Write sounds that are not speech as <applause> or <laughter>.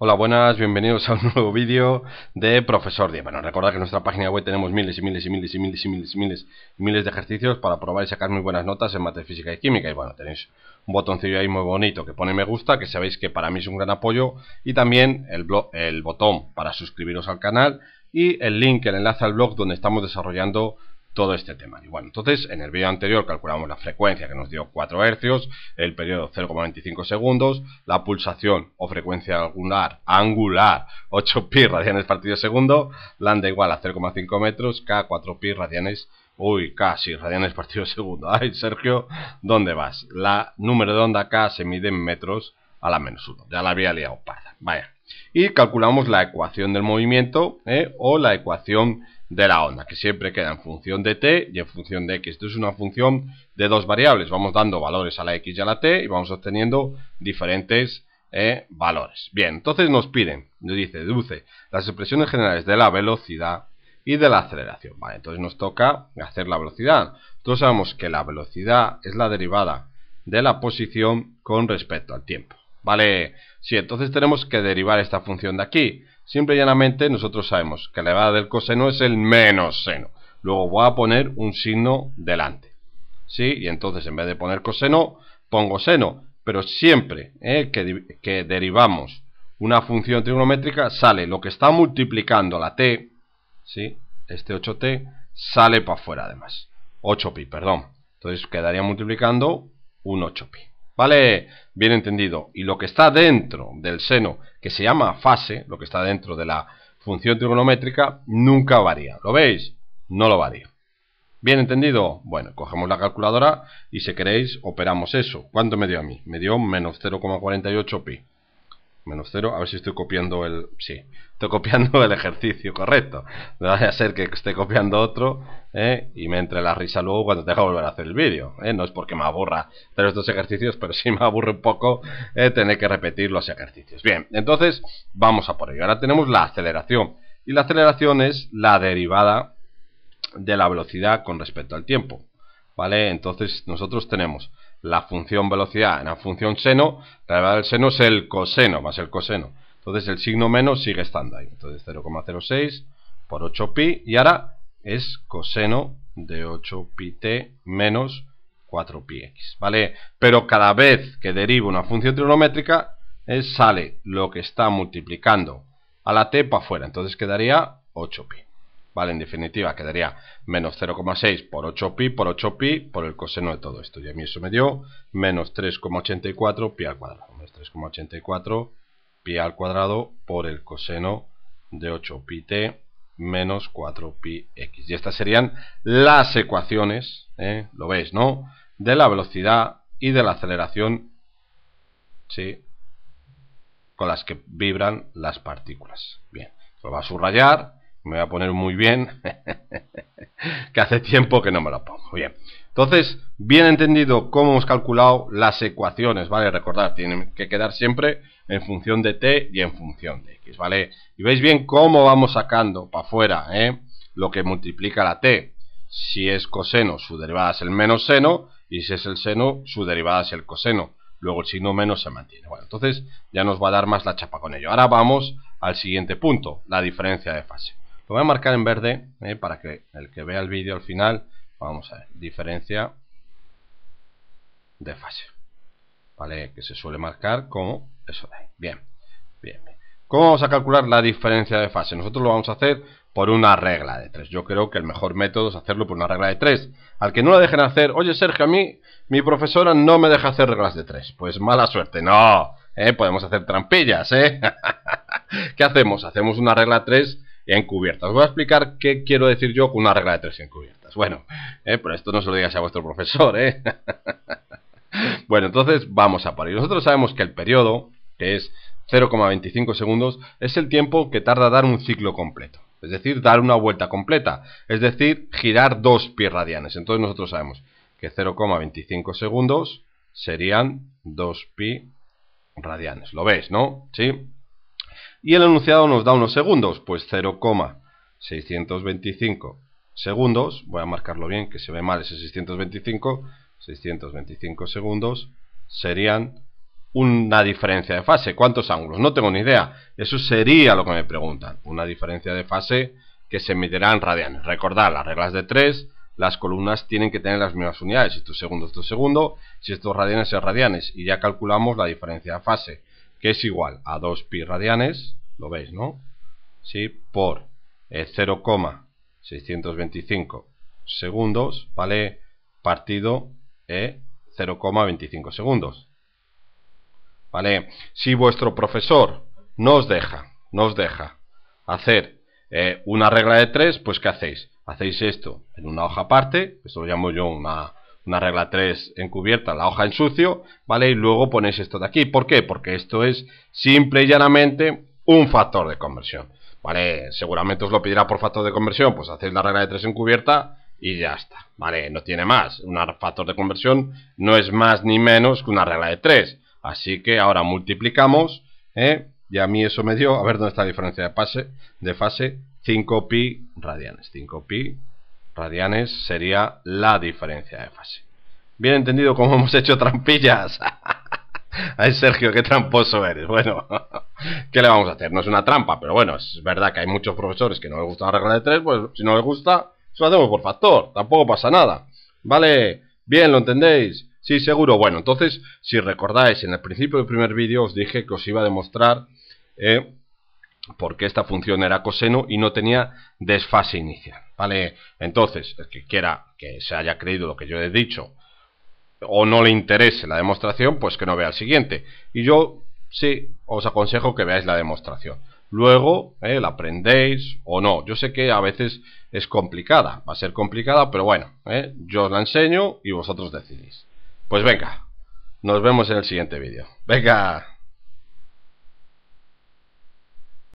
Hola, buenas, bienvenidos a un <laughs> nuevo vídeo de Profesor Díaz. Bueno, recordad que en nuestra página web tenemos miles y miles y miles y miles y miles y miles y miles de ejercicios para probar y sacar muy buenas notas en materia física y química. Y bueno, tenéis un botoncillo ahí muy bonito que pone me gusta, que sabéis que para mí es un gran apoyo. Y también el, el botón para suscribiros al canal y el link, el enlace al blog donde estamos desarrollando todo este tema. Y bueno, entonces en el vídeo anterior calculamos la frecuencia que nos dio 4 Hz, el periodo 0,25 segundos, la pulsación o frecuencia angular, angular 8 pi radianes partido segundo, lambda igual a 0,5 metros, k 4 pi radianes, uy, casi radianes partido segundo. <laughs> Ay, Sergio, ¿dónde vas? La número de onda k se mide en metros a la menos 1. Ya la había liado Vaya. Y calculamos la ecuación del movimiento ¿eh? o la ecuación de la onda, que siempre queda en función de t y en función de x. Esto es una función de dos variables. Vamos dando valores a la x y a la t y vamos obteniendo diferentes eh, valores. Bien, entonces nos piden, nos dice, deduce las expresiones generales de la velocidad y de la aceleración. Vale, entonces nos toca hacer la velocidad. Todos sabemos que la velocidad es la derivada de la posición con respecto al tiempo. Vale, si entonces tenemos que derivar esta función de aquí. Simple y llanamente nosotros sabemos que la elevada del coseno es el menos seno. Luego voy a poner un signo delante. ¿Sí? Y entonces en vez de poner coseno, pongo seno. Pero siempre eh, que, derivamos una función trigonométrica, sale lo que está multiplicando la t, ¿sí? este 8t, sale para afuera además. 8pi, perdón. Entonces quedaría multiplicando un 8pi. ¿Vale? Bien entendido. Y lo que está dentro del seno, que se llama fase, lo que está dentro de la función trigonométrica, nunca varía. ¿Lo veis? No lo varía. ¿Bien entendido? Bueno, cogemos la calculadora y si queréis operamos eso. ¿Cuánto me dio a mí? Me dio menos 0,48pi menos 0. A ver si estoy copiando el... Sí, estoy copiando <laughs> el ejercicio correcto. No vaya a ser que esté copiando otro eh, y me entre la risa luego cuando tenga que volver a hacer el vídeo. Eh. No es porque me aburra hacer estos ejercicios, pero sí me aburre un poco ¿eh? tener que repetir los ejercicios. Bien, entonces vamos a por ello. Ahora tenemos la aceleración. Y la aceleración es la derivada de la velocidad con respecto al tiempo. ¿vale? Entonces nosotros tenemos la función velocidad en la función seno, la realidad del seno es el coseno más el coseno. Entonces el signo menos sigue estando ahí. Entonces 0,06 por 8pi y ahora es coseno de 8 t menos 4 x ¿vale? Pero cada vez que derivo una función trigonométrica eh, sale lo que está multiplicando a la t para afuera. Entonces quedaría 8pi. ¿vale? En definitiva, quedaría menos 0,6 por 8pi por 8pi por el coseno de todo esto. Y a mí eso me dio menos 3,84 pi al cuadrado. Menos 3,84 pi al cuadrado por el coseno de 8pi t menos 4 pi x. Y estas serían las ecuaciones, ¿eh? lo veis, ¿no? De la velocidad y de la aceleración, ¿sí? Con las que vibran las partículas. Bien, lo va a subrayar me voy a poner muy bien, <laughs> que hace tiempo que no me lo pongo. Bien, entonces, bien entendido cómo hemos calculado las ecuaciones, ¿vale? Recordad, tienen que quedar siempre en función de t y en función de x, ¿vale? Y veis bien cómo vamos sacando para afuera, ¿eh? Lo que multiplica la t. Si es coseno, su derivada es el menos seno, y si es el seno, su derivada es el coseno. Luego el signo menos se mantiene. entonces ya nos va a dar más la chapa con ello. Ahora vamos al siguiente punto, la diferencia de fase. Lo voy a marcar en verde eh, para que el que vea el vídeo al final, vamos a ver, diferencia de fase. ¿Vale? Que se suele marcar como eso de ahí. Bien, bien, bien. ¿Cómo vamos a calcular la diferencia de fase? Nosotros lo vamos a hacer por una regla de tres. Yo creo que el mejor método es hacerlo por una regla de 3. Al que no la dejen hacer, oye Sergio, a mí mi profesora no me deja hacer reglas de tres. Pues mala suerte, no. Eh, podemos hacer trampillas, ¿eh? <laughs> ¿Qué hacemos? Hacemos una regla 3 encubiertas. Voy a explicar qué quiero decir yo con una regla de tres encubiertas. Bueno, eh, pero esto no se lo digas a vuestro profesor, ¿eh? <laughs> bueno, entonces vamos a por ahí. Nosotros sabemos que el periodo, que es 0,25 segundos, es el tiempo que tarda dar un ciclo completo. Es decir, dar una vuelta completa. Es decir, girar dos pi radianes. Entonces nosotros sabemos que 0,25 segundos serían 2 pi radianes. ¿Lo veis, no? ¿Sí? y el enunciado nos da unos segundos, pues 0,625 segundos, voy a marcarlo bien que se ve mal ese 625, 625 segundos serían una diferencia de fase. ¿Cuántos ángulos? No tengo ni idea. Eso sería lo que me preguntan. Una diferencia de fase que se medirá en radianes. Recordad, las reglas de tres. las columnas tienen que tener las mismas unidades. Si tu segundos, es tu segundo, si estos radianes es radianes. Y ya calculamos la diferencia de fase que es igual a 2pi radianes, lo veis, ¿no? Sí, por 0,625 eh, segundos, ¿vale? Partido eh, 0,25 segundos. ¿Vale? Si vuestro profesor nos no deja, nos deja hacer eh, una regla de 3, pues ¿qué hacéis? Hacéis esto en una hoja aparte, esto lo llamo yo una una regla 3 encubierta, la hoja en sucio, ¿vale? Y luego ponéis esto de aquí. ¿Por qué? Porque esto es simple y llanamente un factor de conversión, ¿vale? Seguramente os lo pedirá por factor de conversión, pues hacéis la regla de 3 encubierta y ya está, ¿vale? No tiene más. Un factor de conversión no es más ni menos que una regla de 3. Así que ahora multiplicamos, ¿eh? Y a mí eso me dio, a ver dónde está la diferencia de, pase, de fase, 5pi radianes, 5pi radianes sería la diferencia de fase. Bien entendido como <laughs> hemos hecho trampillas. <laughs> Ay, Sergio, qué tramposo eres. Bueno, <laughs> ¿qué le vamos a hacer? No es una trampa, pero bueno, es verdad que hay muchos profesores que no les gusta la regla de tres, pues si no les gusta, se lo hacemos por factor, tampoco pasa nada. ¿Vale? Bien, ¿lo entendéis? Sí, seguro. Bueno, entonces, si recordáis, en el principio del primer vídeo os dije que os iba a demostrar eh, porque esta función era coseno y no tenía desfase inicial. ¿Vale? Entonces, el que quiera que se haya creído lo que yo he dicho o no le interese la demostración, pues que no vea el siguiente. Y yo sí os aconsejo que veáis la demostración. Luego ¿eh? la aprendéis o no. Yo sé que a veces es complicada, va a ser complicada, pero bueno, ¿eh? yo os la enseño y vosotros decidís. Pues venga, nos vemos en el siguiente vídeo. Venga.